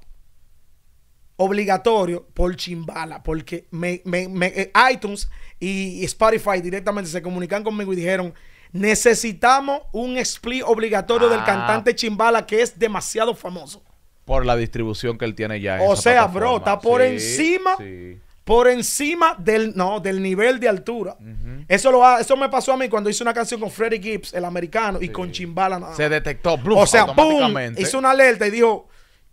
obligatorio por chimbala, porque me, me, eh, iTunes y Spotify directamente se comunican conmigo y dijeron, necesitamos un split obligatorio del ah. cantante Chimbala que es demasiado famoso. Por la distribución que él tiene ya. o sea, bro, está por encima. Por encima del, no, del nivel de altura. eso, lo, eso me pasó a mí cuando hice una canción con Freddie Gibbs, el americano, y con Chimbala. se detectó, blue O sea, boom, hizo una alerta y dijo,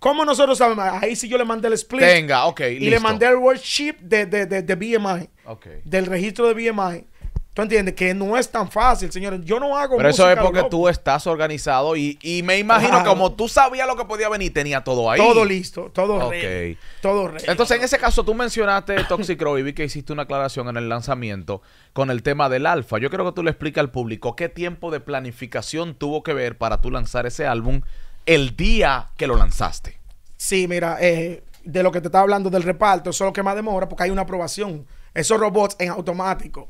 ¿Cómo nosotros sabemos? Ahí sí yo le mandé el split. Venga, ok. Y le mandé el worksheet de, de, de, de BMI. Okay. Del registro de BMI. ¿Tú entiendes? Que no es tan fácil, señores. Yo no hago. Pero eso es porque tú estás organizado y, y me imagino como tú sabías lo que podía venir, tenía todo ahí. Todo listo, todo okay. Todo recto. Entonces, en ese caso, tú mencionaste Toxic y vi que hiciste una aclaración en el lanzamiento con el tema del alfa. Yo creo que tú le explicas al público qué tiempo de planificación tuvo que ver para tú lanzar ese álbum el día que lo lanzaste. Sí, mira, eh, de lo que te estaba hablando del reparto, eso es lo que más demora porque hay una aprobación. Esos robots en automático.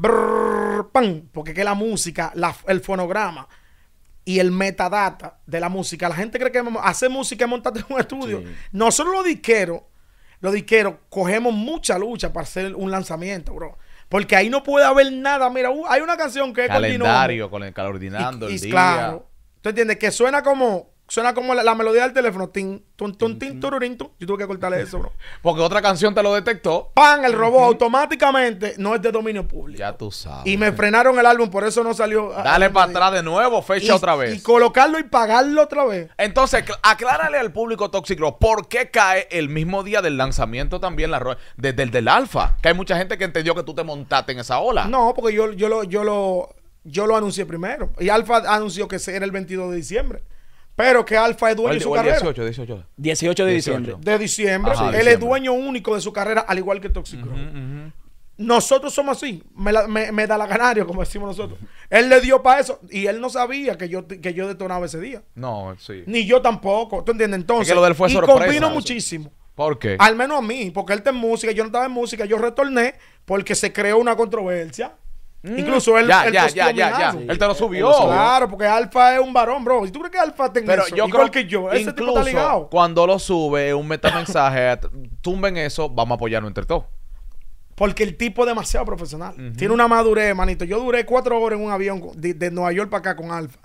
Porque pan, porque que la música, el fonograma y el metadata de la música. La gente cree que hace música y montarte en un estudio. Nosotros los disqueros, los disqueros, cogemos mucha lucha para hacer un lanzamiento, bro. Porque ahí no puede haber nada. Mira, uh, hay una canción que es Calendario, con el calordinando Claro. ¿Tú entiendes? Que suena como Suena como la, melodía del teléfono. Tin, tin, Yo tuve que cortarle eso, bro. *laughs* Porque otra canción te lo detectó. ¡Pan! El robot automáticamente no es de dominio público. Ya tú sabes. Y me frenaron el álbum, por eso no salió. Ah, Dale ah, para eh, atrás de nuevo, fecha otra vez. Y colocarlo y pagarlo otra vez. Entonces, aclárale al público tóxico por qué cae el mismo día del lanzamiento también la desde el del alfa. Que hay mucha gente que entendió que tú te montaste en esa ola. No, porque yo, yo, lo, yo, lo, yo lo anuncié primero. Y alfa anunció que era el 22 de diciembre. Pero que Alfa es dueño de su carrera. 18, 18. de diciembre. De diciembre. él es dueño único de su carrera, al igual que Toxicro. Nosotros somos así. Me, da la ganario, como decimos nosotros. Él le dio para eso. Y él no sabía que yo, que yo detonaba ese día. No, sí. Ni yo tampoco. ¿Tú entiendes? Entonces. y combino muchísimo. ¿Por qué? Al menos a mí, porque él está en música, yo no estaba en música, yo retorné porque se creó una controversia. Mm. Incluso él, ya, ya, Él te lo subió. Claro, porque Alfa es un varón, bro. ¿Y tú crees que Alfa tenga yo creo que yo. Ese tipo está ligado. Cuando lo sube, un metamensaje, *laughs* tumben eso, vamos a apoyarnos entre todos. Porque el tipo es demasiado profesional. Tiene una madurez, manito. Yo duré cuatro horas en un avión de, Nueva York para acá con Alfa.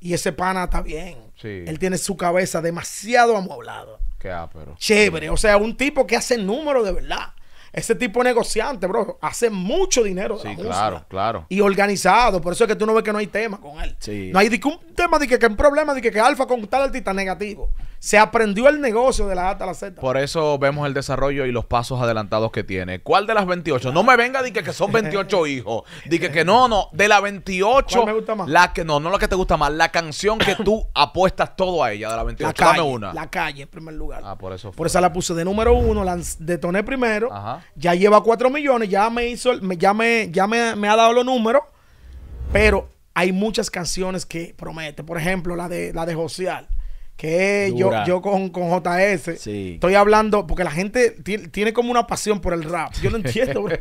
Y ese pana está bien. Sí. Él tiene su cabeza demasiado amoblada. Qué ápero. Chévere. O sea, un tipo que hace números de verdad. Ese tipo de negociante, bro, hace mucho dinero. sí, claro, claro. Y organizado. Por eso es que tú no ves que no hay tema con él. Sí. No hay ningún tema de que, que un problema de que, que Alfa con tal artista negativo se aprendió el negocio de la A la Z. Por eso vemos el desarrollo y los pasos adelantados que tiene. ¿Cuál de las 28? No me venga de que, son 28 *laughs* hijos. Dije que no, no. De la 28. me gusta más? La que no, no la que te gusta más. La canción que tú *coughs* apuestas todo a ella de la 28. calle, Dame una. La calle en primer lugar. Ah, por eso Por esa la puse de número uno, la detoné primero. Ajá. Ya lleva 4 millones, ya me hizo, ya me, ya me, ha dado los números. Pero hay muchas canciones que promete. Por ejemplo, la de, la de Josial que yo, yo con, JS estoy hablando, porque la gente tiene como una pasión por el rap. Yo lo entiendo, bro.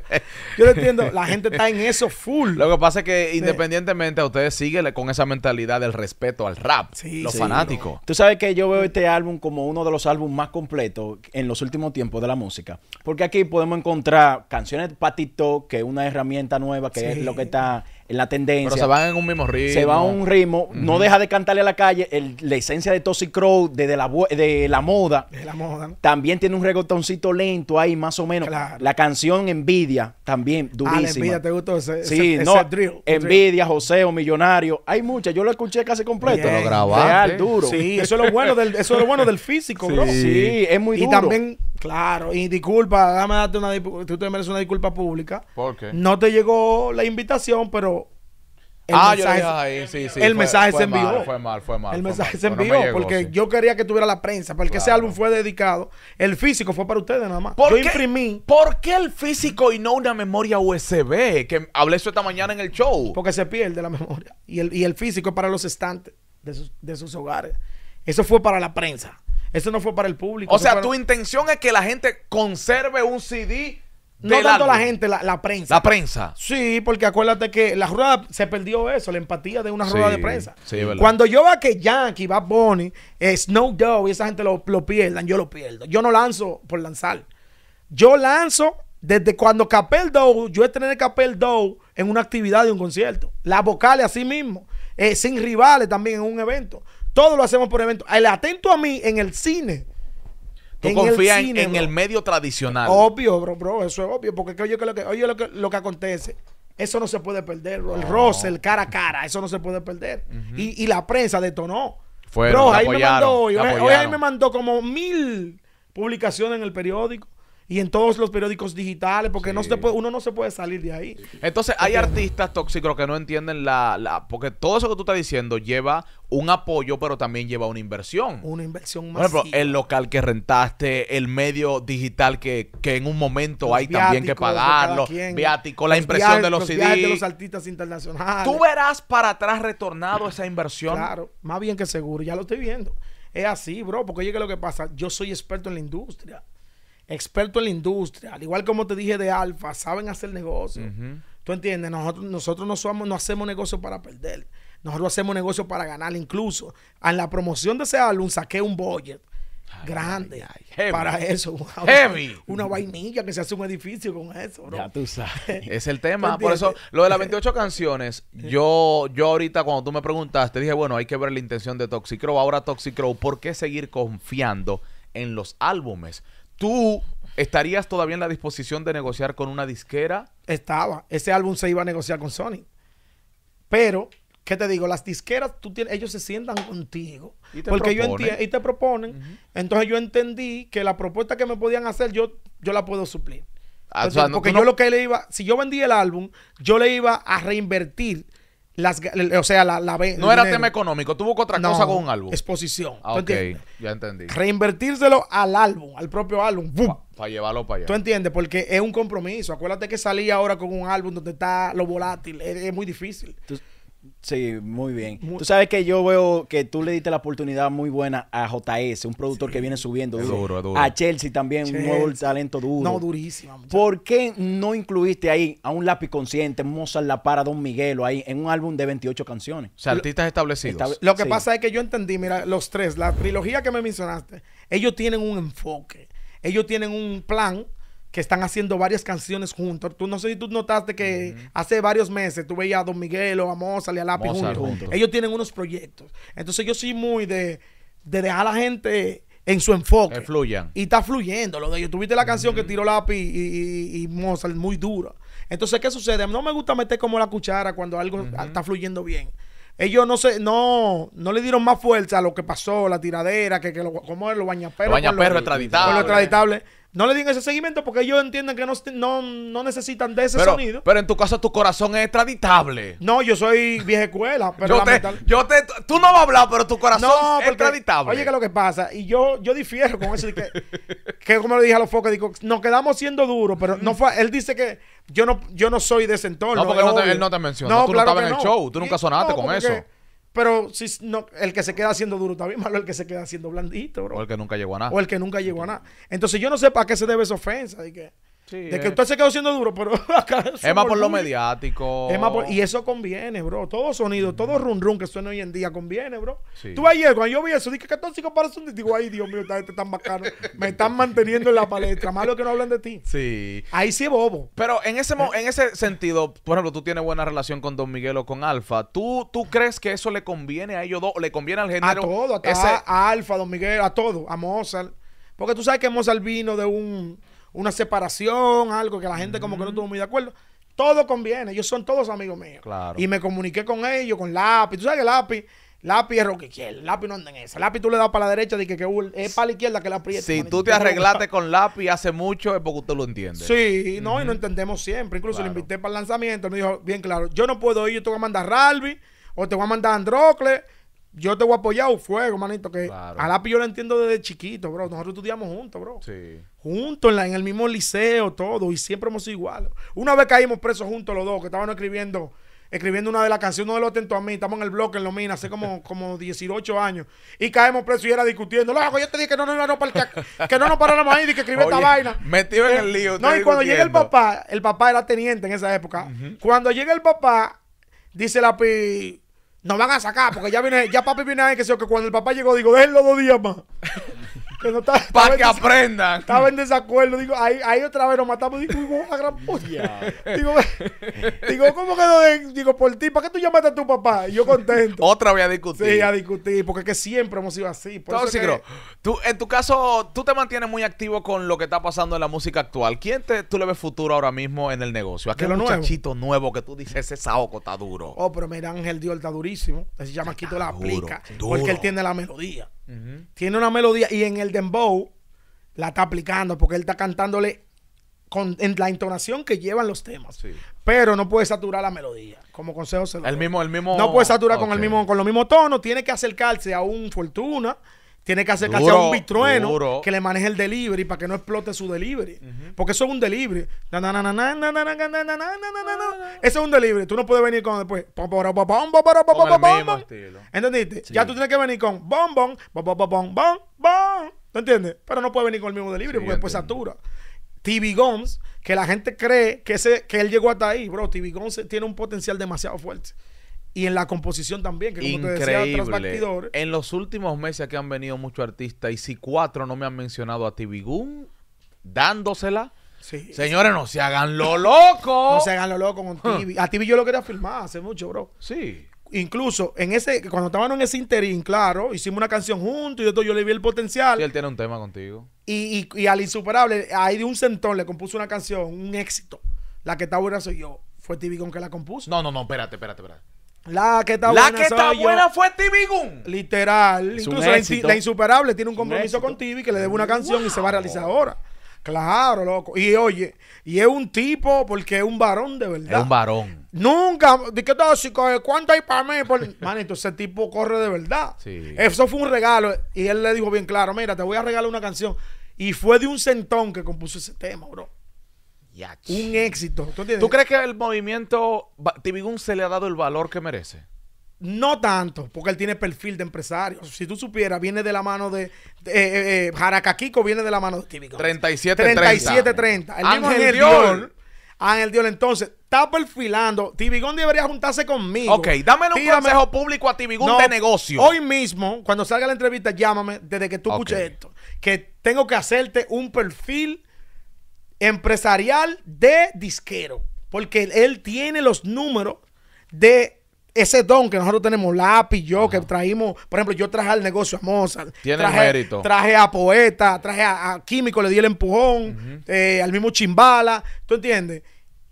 Yo lo entiendo. La gente está en eso full. Lo que pasa es que independientemente a ustedes sigue con esa mentalidad del respeto al rap, sí, los fanáticos. Tú sabes que yo veo este álbum como uno de los álbumes más completos en los últimos tiempos de la música. Porque aquí podemos encontrar canciones patito, que es una herramienta nueva, que es lo que está la tendencia. Pero se van en un mismo ritmo. Se va a un ritmo. No deja de cantarle a la calle. El, la esencia de Toxic Crow, de, la, de la moda. De la moda. También tiene un reggaetoncito lento ahí, más o menos. La canción Envidia, también ah, durísima. Envidia, ¿te gustó ese, Sí, no. envidia drill, envidia, Joseo, Millonario. Hay muchas. Yo lo escuché casi completo. Lo grabaste. Real, duro. eso es lo bueno del, bueno del físico, bro. Sí, es muy duro. Y también Claro, y disculpa, dame darte una tú te mereces una disculpa pública. ¿Por qué? No te llegó la invitación, pero el ah, mensaje, ahí, sí, sí. El mensaje se envió. fue mal, fue mal. El mensaje se envió porque yo quería que tuviera la prensa, porque ese álbum fue dedicado. El físico fue para ustedes nada más. ¿Por yo imprimí. ¿Por qué el físico y no una memoria USB? Que hablé eso esta mañana en el show. Porque se pierde la memoria. Y el, y el físico es para los estantes de sus hogares. Eso fue para la prensa. Eso no fue para el público. O sea, tu intención es que la gente conserve un CD. No tanto la gente, la, prensa. La prensa. Sí, porque acuérdate que la rueda se perdió eso, la empatía de una rueda de prensa. Cuando yo va que Yankee, Bad Bunny, eh, Snow Dog, y esa gente lo, pierdan, yo lo pierdo. Yo no lanzo por lanzar. Yo lanzo desde cuando Capel Dow, yo estrené Capel Dow en una actividad de un concierto. Las vocales así mismo, eh, sin rivales también en un evento. Todo lo hacemos por evento. El atento a mí en el cine. Tú confías en, el medio tradicional. Obvio, bro, bro, eso es obvio. Porque oye, lo que, acontece. Eso no se puede perder, bro. El roce, el cara a cara, eso no se puede perder. y, la prensa detonó. Fueron, bro, ahí me mandó hoy. ahí me mandó como mil publicaciones en el periódico y en todos los periódicos digitales, porque no uno no se puede salir de ahí. Entonces, hay artistas tóxicos que no entienden la, Porque todo eso que tú estás diciendo lleva un apoyo, pero también lleva una inversión. Una inversión más. Por ejemplo, el local que rentaste, el medio digital que, que en un momento hay también que pagarlo, viático, la impresión de los, CDs los artistas internacionales. Tú verás para atrás retornado esa inversión. Claro, más bien que seguro, ya lo estoy viendo. Es así, bro, porque oye, que lo que pasa? Yo soy experto en la industria experto en la industria, al igual como te dije de Alfa, saben hacer negocio. ¿Tú entiendes? Nosotros, nosotros no, somos, no hacemos negocio para perder. Nosotros hacemos negocio para ganar. Incluso en la promoción de ese álbum saqué un budget grande para eso. *laughs* Una, vainilla que se hace un edificio con eso. Bro. Ya tú sabes. *laughs* es el tema. Por eso, lo de las 28 *laughs* canciones, yo, yo ahorita cuando tú me preguntaste, dije, bueno, hay que ver la intención de Toxicrow. Ahora Toxic ¿por qué seguir confiando en los álbumes? ¿Tú estarías todavía en la disposición de negociar con una disquera? Estaba. Ese álbum se iba a negociar con Sony. Pero, ¿qué te digo? Las disqueras, tú ellos se sientan contigo. porque yo y te proponen. Entonces yo entendí que la propuesta que me podían hacer, yo, yo la puedo suplir. Ah, porque yo lo que le iba, si yo vendí el álbum, yo le iba a reinvertir o sea, la, la No era tema económico, tú buscas otra cosa con un álbum. Exposición. Ah, ok, ya entendí. Reinvertírselo al álbum, al propio álbum. Para llevarlo para allá. ¿Tú entiendes? Porque es un compromiso. Acuérdate que salí ahora con un álbum donde está lo volátil. Es, muy difícil. Sí, muy bien. Tú sabes que yo veo que tú le diste la oportunidad muy buena a JS, un productor que viene subiendo. A Chelsea también, un nuevo talento duro. No, durísimo. ¿Por qué no incluiste ahí a un lápiz consciente, Mozart La Para, Don Miguelo, ahí en un álbum de 28 canciones? O sea, artistas establecidos. Lo que pasa es que yo entendí, mira, los tres, la trilogía que me mencionaste, ellos tienen un enfoque, ellos tienen un plan que están haciendo varias canciones juntos. Tú no sé si tú notaste que hace varios meses tú veías a Don Miguel o a Mozart y a Lápiz juntos. Ellos tienen unos proyectos. Entonces yo soy muy de, dejar a la gente en su enfoque. Que fluyan. Y está fluyendo lo de ellos. Tuviste la canción que tiró Lápiz y, y, Mozart muy dura. Entonces, ¿qué sucede? No me gusta meter como la cuchara cuando algo está fluyendo bien ellos no se, no, no le dieron más fuerza a lo que pasó, la tiradera, que, que lo, ¿cómo es? Lo bañaperros. Lo no le digan ese seguimiento porque ellos entienden que no, necesitan de ese sonido. Pero en tu caso, tu corazón es traditable. No, yo soy vieja escuela. Pero yo, yo tú no vas a hablar, pero tu corazón es extraditable. traditable. Oye, que lo que pasa, y yo, yo difiero con eso. que, *laughs* que, como le dije a los focos, nos quedamos siendo duros, pero no fue. Él dice que yo no, yo no soy de ese entorno. No, porque él no te mencionó. No, tú no estabas en el show, tú nunca sonaste con eso. Pero si no, el que se queda haciendo duro también bien malo, el que se queda haciendo blandito, bro. O el que nunca llegó a nada. O el que nunca llegó a nada. Entonces yo no sé para qué se debe esa ofensa. Y que, de que eh. usted se quedó siendo duro, pero *laughs* acá es más por lo mediático. y eso conviene, bro. Todo sonido, todo run run que suena hoy en día conviene, bro. Tú ayer, cuando yo vi eso, dije que tóxico parece un. Digo, ay, Dios mío, esta están tan bacano. Me están *laughs* manteniendo en la palestra. Más lo que no hablan de ti. Sí. Ahí sí es bobo. Pero en ese, eh. en ese sentido, por ejemplo, tú tienes buena relación con Don Miguel o con Alfa. ¿Tú, ¿Tú crees que eso le conviene a ellos dos? ¿Le conviene al género? A todo, a, a Alfa, Don Miguel, a todo, a Mozart. Porque tú sabes que Mozart vino de un una separación, algo que la gente como que no estuvo muy de acuerdo. Todo conviene, ellos son todos amigos míos. Y me comuniqué con ellos, con Lápiz. Tú sabes que Lápiz, Lápiz es que quiere, Lápiz no anda en esa. Lápiz tú le das para la derecha, de que, es para la izquierda que la aprieta. Si tú te arreglaste con Lápiz hace mucho es porque usted lo entiende. Sí, no, y no entendemos siempre. Incluso le invité para el lanzamiento, me dijo bien claro, yo no puedo ir, yo te voy a mandar Ralby o te voy a mandar Androcle yo te voy a apoyar un fuego, manito. Que a Lapi yo lo entiendo desde chiquito, bro. Nosotros estudiamos juntos, bro. Sí. Juntos en, en el mismo liceo, todo. Y siempre hemos sido iguales. Una vez caímos presos juntos los dos, que estábamos escribiendo escribiendo una de las canciones, no de los a mí, estamos en el bloque en Lomina, hace como, *laughs* como 18 años, y caemos presos y era discutiendo, loco, yo te dije que no, no, no, que, no nos paráramos ahí, y que escribe esta vaina. Metido en el eh, lío. No, y cuando llega el papá, el papá era teniente en esa época, cuando llega el papá, dice la pi, nos van a sacar, porque ya viene, ya papi viene ahí, que, que cuando el papá llegó, digo, déjenlo dos días más. *laughs* Para que aprendan. Estaba en desacuerdo. Digo, ahí, ahí otra vez nos matamos. Digo, a gran polla Digo, ¿cómo quedó? digo, por ti, ¿para qué tú llamaste a tu papá? Y yo contento. otra vez a discutir. Sí, a discutir, porque es que siempre hemos sido así. Por eso tú, en tu caso, tú te mantienes muy activo con lo que está pasando en la música actual. ¿Quién te, tú le ves futuro ahora mismo en el negocio? Aquel muchachito nuevo? que tú dices, ese saoco está duro. Oh, pero mira, Ángel Dior está durísimo. Ese Quito la aplica. Porque él tiene la melodía. Tiene una melodía y en el dembow la está aplicando porque él está cantándole con, en la entonación que llevan los temas. Pero no puede saturar la melodía. Como consejo el mismo, el mismo. No puede saturar con el mismo, con los mismos tono Tiene que acercarse a un Fortuna, tiene que hacer casi a un bitrueno que le maneje el delivery para que no explote su delivery. Porque eso es un delivery. Eso es un delivery. Tú no puedes venir con después. ¿Entendiste? Ya tú tienes que venir con bom, bom, bom, bom, bom, entiendes? Pero no puedes venir con el mismo delivery porque después satura. TV Gomes, que la gente cree que, ese, que él llegó hasta ahí, bro. TV Gomes tiene un potencial demasiado fuerte y en la composición también, que como Increíble. te decía, En los últimos meses que han venido muchos artistas, y si cuatro no me han mencionado a Tibigún, dándosela. Sí, Señores, no se hagan lo loco. no se hagan lo loco con Tibi. A Tibi yo lo quería filmar hace mucho, bro. Sí. Incluso en ese, cuando estaban en ese interín, claro, hicimos una canción juntos y yo, yo le vi el potencial. Sí, él tiene un tema contigo. Y, al insuperable, ahí de un centón le compuso una canción, un éxito. La que está buena soy yo. Fue TV con que la compuso. No, no, no, espérate, espérate, espérate. La que está buena, que fue Literal. Incluso la, insuperable tiene un compromiso con Tibi que le debe una canción y se va a realizar ahora. Claro, loco. Y oye, y es un tipo porque es un varón de verdad. Es un varón. Nunca, de qué ¿cuánto hay para mí? *laughs* Manito, ese tipo corre de verdad. Eso fue un regalo. Y él le dijo bien claro: Mira, te voy a regalar una canción. Y fue de un centón que compuso ese tema, bro. Un éxito. ¿Tú, crees que el movimiento Tibigón se le ha dado el valor que merece? No tanto, porque él tiene perfil de empresario. Si tú supieras, viene de la mano de. de eh, eh, viene de la mano de Tibigón. 37-30. El mismo Dior. entonces, está perfilando. Tibigón debería juntarse conmigo. Ok, Dame un consejo público a Tibigón de negocio. Hoy mismo, cuando salga la entrevista, llámame desde que tú escuches esto. Que tengo que hacerte un perfil empresarial de disquero, porque él tiene los números de ese don que nosotros tenemos, Lápiz, yo, que trajimos por ejemplo, yo traje al negocio a Mozart. Tiene traje, mérito. Traje a Poeta, traje a, Químico, le di el empujón, eh, al mismo Chimbala, ¿tú entiendes?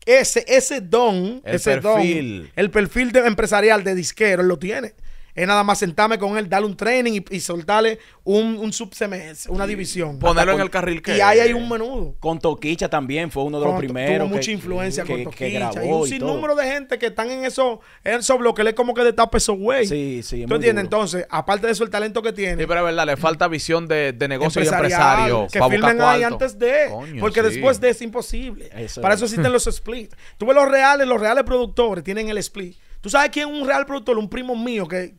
Ese, ese don, ese perfil. don, el perfil de, empresarial de disquero, él lo tiene. Es nada más sentarme con él, darle un training y, soltarle un, un sub una división. Ponerlo en el carril que. Y ahí hay un menudo. Con Toquicha también fue uno de los primeros. Tuvo mucha influencia con Toquicha. y un sinnúmero de gente que están en esos eso bloques. es como que de tapa güey. Sí, sí. ¿Tú entiendes? Entonces, aparte de eso, el talento que tiene. Sí, pero es verdad, le falta visión de, de negocio y empresario. Que firmen ahí antes de. porque después de es imposible. Para eso existen los splits. Tú ves los reales, los reales productores tienen el split. ¿Tú sabes quién es un real productor? Un primo mío que,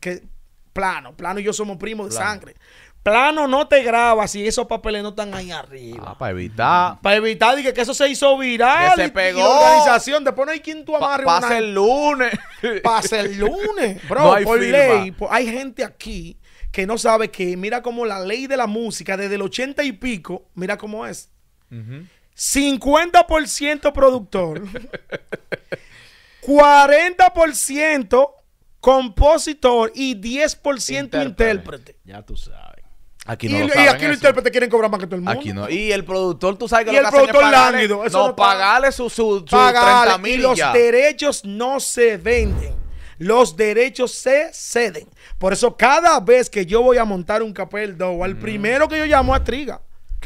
plano, plano y yo somos primos de sangre. Plano no te graba si esos papeles no están ahí arriba. Ah, para evitar. Para evitar dije, que eso se hizo viral. Que se pegó. organización, después no hay quien tú amarre Para *laughs* Pasa el lunes. Pasa el lunes. *laughs* Bro, hay por ley, hay gente aquí que no sabe que mira cómo la ley de la música desde el ochenta y pico, mira cómo es. 50% productor. *laughs* 40% compositor y 10% intérprete. Ya tú sabes. Aquí no y, lo y aquí los intérpretes quieren cobrar más que todo el mundo. Aquí no. Y el productor, tú sabes que y lo el productor no, pagarle sus su, Y los derechos no se venden. Los derechos se ceden. Por eso, cada vez que yo voy a montar un capel, do, al mm. primero que yo llamo a Triga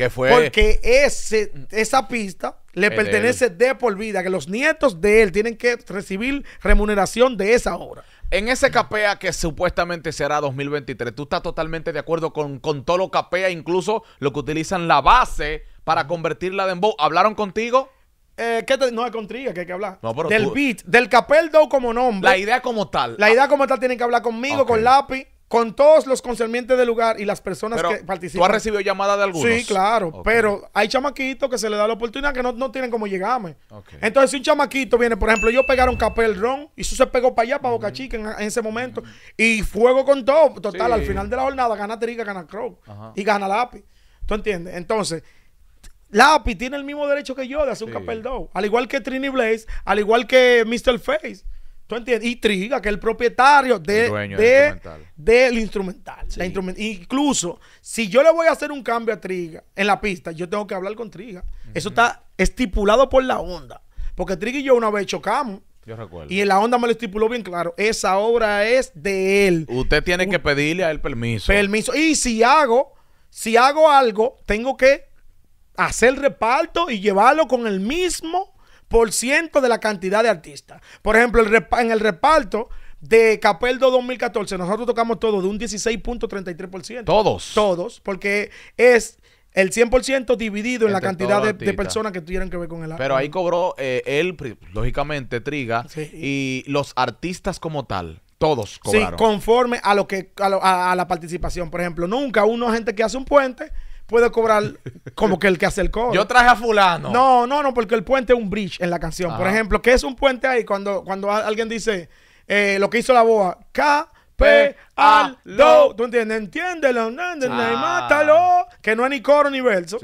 fue... Porque ese, esa pista le pertenece de, por vida, que los nietos de él tienen que recibir remuneración de esa obra. En ese capea que supuestamente será 2023, ¿tú estás totalmente de acuerdo con, todo lo capea, incluso lo que utilizan la base para convertirla en voz? ¿Hablaron contigo? Eh, ¿qué no es con triga que hay que hablar. del beat, del capeldo como nombre. La idea como tal. La ah. idea como tal tienen que hablar conmigo, con lápiz con todos los concernientes del lugar y las personas que participan. ¿Tú has recibido llamadas de algunos? Sí, claro. Pero hay chamaquitos que se les da la oportunidad que no, tienen cómo llegarme. Entonces, si un chamaquito viene, por ejemplo, yo pegaron Capel Ron y eso se pegó para allá, para Boca Chica en, ese momento. Y fuego con todo. Total, al final de la jornada gana Triga, gana Crow y gana Lapi. ¿Tú entiendes? Entonces, Lapi tiene el mismo derecho que yo de hacer un Capel 2. Al igual que Trini Blaze, al igual que Mr. Face. ¿Tú entiendes? Y Triga, que es el propietario de, del instrumental. incluso, si yo le voy a hacer un cambio a Triga en la pista, yo tengo que hablar con Triga. Eso está estipulado por la onda. Porque Triga y yo una vez chocamos. Yo recuerdo. Y en la onda me lo estipuló bien claro. Esa obra es de él. Usted tiene que pedirle a él permiso. Permiso. Y si hago, si hago algo, tengo que hacer reparto y llevarlo con el mismo ...por ciento de la cantidad de artistas. Por ejemplo, en el reparto de Capeldo 2014, nosotros tocamos todo de un 16.33%. Todos. Todos, porque es el 100% dividido en la cantidad de, personas que tuvieran que ver con el arte. Pero ahí cobró eh, él, lógicamente, Triga, y los artistas como tal. Todos cobraron. Sí, conforme a lo que a la participación. Por ejemplo, nunca uno gente que hace un puente puede cobrar como que el que hace el coro. Yo traje a fulano. No, no, no, porque el puente es un bridge en la canción. Por ah. ejemplo, ¿qué es un puente ahí? Cuando, cuando alguien dice eh, lo que hizo la boa, K. P, a lo, ¿tú entiendes? Entiéndelo, ah. mátalo, que no es ni coro ni verso.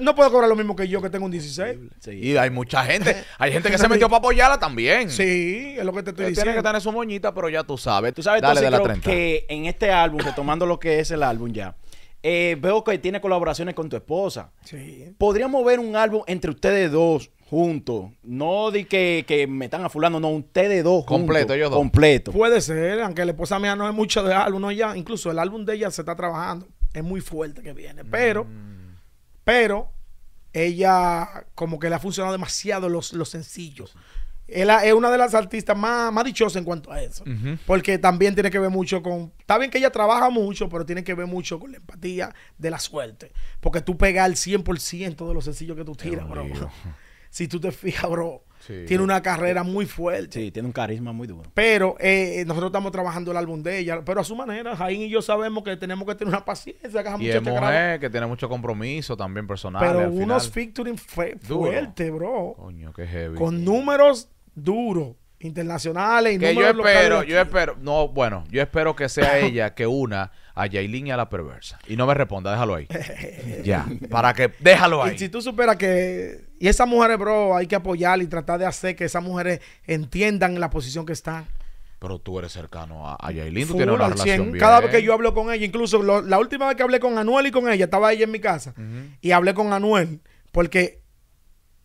No puedo cobrar lo mismo que yo que tengo un 16. Y hay mucha gente, *laughs* hay gente que se metió para apoyarla también. Sí, es lo que te estoy diciendo. Tiene que tener su moñita, pero ya tú sabes. Tú sabes Dale, que en este álbum, retomando lo que es el álbum ya, eh, veo que tiene colaboraciones con tu esposa. Sí. Podríamos ver un álbum entre ustedes dos juntos. No di que, me están afulando no, ustedes dos Completo, ellos dos. Completo. Puede ser, aunque la esposa mía no es mucho de álbum, ya. Incluso el álbum de ella se está trabajando. Es muy fuerte que viene. Pero, mm. pero, ella como que le ha funcionado demasiado los, los sencillos es una de las artistas más, más dichosas en cuanto a eso. Porque también tiene que ver mucho con. Está bien que ella trabaja mucho, pero tiene que ver mucho con la empatía de la suerte. Porque tú pegas el 100% de los sencillos que tú tiras, bro. *laughs* si tú te fijas, bro. Tiene una carrera muy fuerte. Sí, tiene un carisma muy duro. Pero eh, nosotros estamos trabajando el álbum de ella, pero a su manera. Jaime y yo sabemos que tenemos que tener una paciencia. Que y es que tiene mucho compromiso también personal. Pero unos featuring fuerte, bro. Coño, qué heavy. Con números duro, internacionales. Y que yo espero, yo espero, no, bueno, yo espero que sea *laughs* ella que una a Jailin y a la perversa. Y no me responda, déjalo ahí. *laughs* ya, para que, déjalo ahí. Y si tú superas que, y esas mujeres, bro, hay que apoyar y tratar de hacer que esas mujeres entiendan la posición que están. Pero tú eres cercano a, a tú tienes una relación Cada vez que yo hablo con ella, incluso la última vez que hablé con Anuel y con ella, estaba ella en mi casa, y hablé con Anuel, porque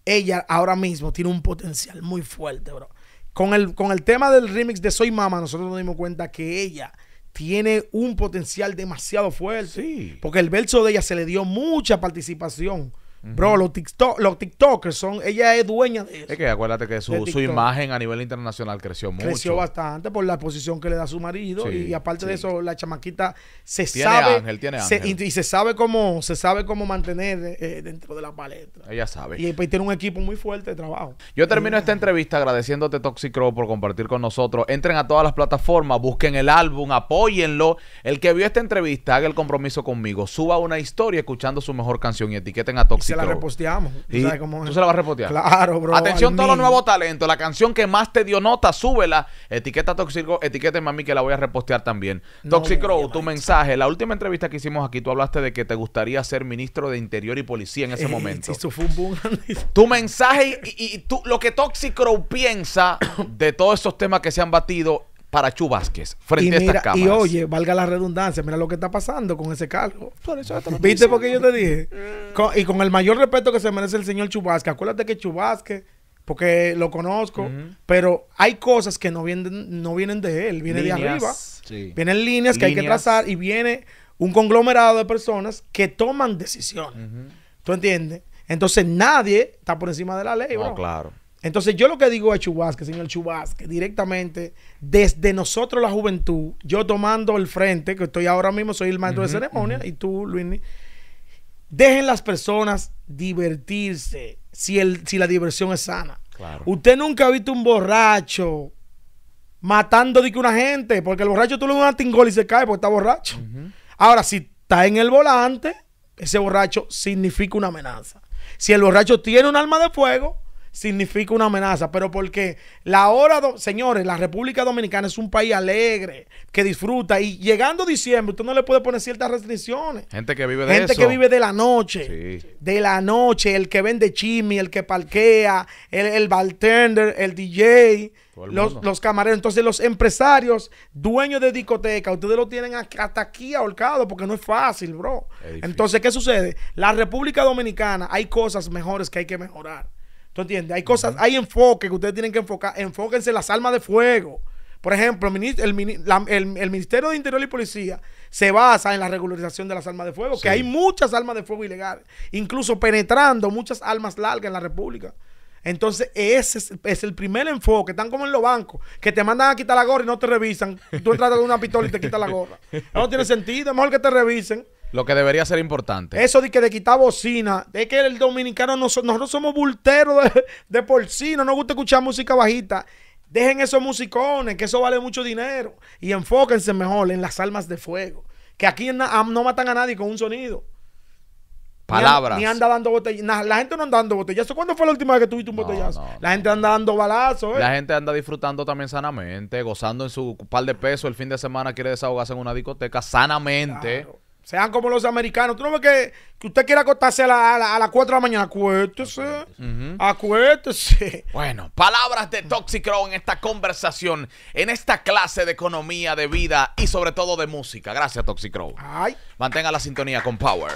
ella ahora mismo tiene un potencial muy fuerte, bro. Con el, con el tema del remix de Soy Mama, nosotros nos dimos cuenta que ella tiene un potencial demasiado fuerte. Sí. Porque el verso de ella se le dio mucha participación Bro, los, TikTok, los TikTokers son, ella es dueña de eso. Es que acuérdate que su, imagen a nivel internacional creció mucho. Creció bastante por la posición que le da su marido. y, aparte de eso, la chamaquita se tiene sabe. Ángel, tiene ángel. Y, se sabe cómo, se sabe cómo mantener eh, dentro de la paleta Ella sabe. Y, pues, tiene un equipo muy fuerte de trabajo. Yo termino eh, esta entrevista agradeciéndote, Toxic por compartir con nosotros. Entren a todas las plataformas, busquen el álbum, apóyenlo. El que vio esta entrevista, haga el compromiso conmigo. Suba una historia escuchando su mejor canción y etiqueten a Toxicro la reposteamos. ¿Y se la vas a repostear? Claro, bro. Atención, todos los nuevos talentos. La canción que más te dio nota, súbela. Etiqueta Tóxico, etiqueta mami que la voy a repostear también. Toxicrow tu mensaje. La última entrevista que hicimos aquí, tú hablaste de que te gustaría ser ministro de Interior y Policía en ese *laughs* momento. *laughs* tu mensaje y, lo que Toxicrow piensa de todos esos temas que se han batido para Chubasques, frente a estas cámaras. Y oye, valga la redundancia, mira lo que está pasando con ese cargo. ¿Viste por qué yo te dije? y con el mayor respeto que se merece el señor Chubasque Acuérdate que Chubasque porque lo conozco, pero hay cosas que no vienen, no vienen de él, vienen de arriba, vienen líneas que hay que trazar y viene un conglomerado de personas que toman decisiones. ¿Tú entiendes? Entonces nadie está por encima de la ley, no, claro. Entonces yo lo que digo a Chubasque, señor Chubasque, directamente desde nosotros la juventud, yo tomando el frente, que estoy ahora mismo, soy el maestro de ceremonia, y tú, Luis, dejen las personas divertirse si, el, si la diversión es sana. Usted nunca ha visto un borracho matando de que una gente, porque el borracho tú le das una tingol y se cae porque está borracho. Ahora, si está en el volante, ese borracho significa una amenaza. Si el borracho tiene un arma de fuego, significa una amenaza, pero porque la hora, señores, la República Dominicana es un país alegre, que disfruta y llegando diciembre usted no le puede poner ciertas restricciones. Gente que vive de Gente que vive de la noche, de la noche, el que vende chimi, el que parquea, el, bartender, el DJ. Los, camareros. Entonces, los empresarios, dueños de discoteca, ustedes lo tienen hasta aquí ahorcado porque no es fácil, bro. Entonces, ¿qué sucede? La República Dominicana, hay cosas mejores que hay que mejorar. ¿Tú entiendes? Hay cosas, hay enfoque que ustedes tienen que enfocar. Enfóquense en las armas de fuego. Por ejemplo, el, Ministerio de Interior y Policía se basa en la regularización de las armas de fuego, que hay muchas armas de fuego ilegales, incluso penetrando muchas armas largas en la República. Entonces, ese es, el primer enfoque. Están como en los bancos, que te mandan a quitar la gorra y no te revisan. Tú entras con una pistola y te quitas la gorra. No tiene sentido, es mejor que te revisen. Lo que debería ser importante. Eso de que de quitar bocina, de que el dominicano, no nosotros somos bulteros de, de por sí, no nos gusta escuchar música bajita. Dejen esos musicones, que eso vale mucho dinero. Y enfóquense mejor en las almas de fuego. Que aquí no matan a nadie con un sonido. Palabras. Ni, anda dando botellas. La gente no anda dando botellas. ¿Cuándo fue la última vez que tuviste un botellazo? la gente anda dando balazos. ¿eh? La gente anda disfrutando también sanamente, gozando en su par de pesos. El fin de semana quiere desahogarse en una discoteca sanamente. Sean como los americanos. Tú no ves que, usted quiera acostarse a, a, las 4 de la mañana. Acuéstese. Acuéstese. Bueno, palabras de Toxicrow en esta conversación, en esta clase de economía, de vida y sobre todo de música. Gracias, Toxicro. Mantenga la sintonía con Power.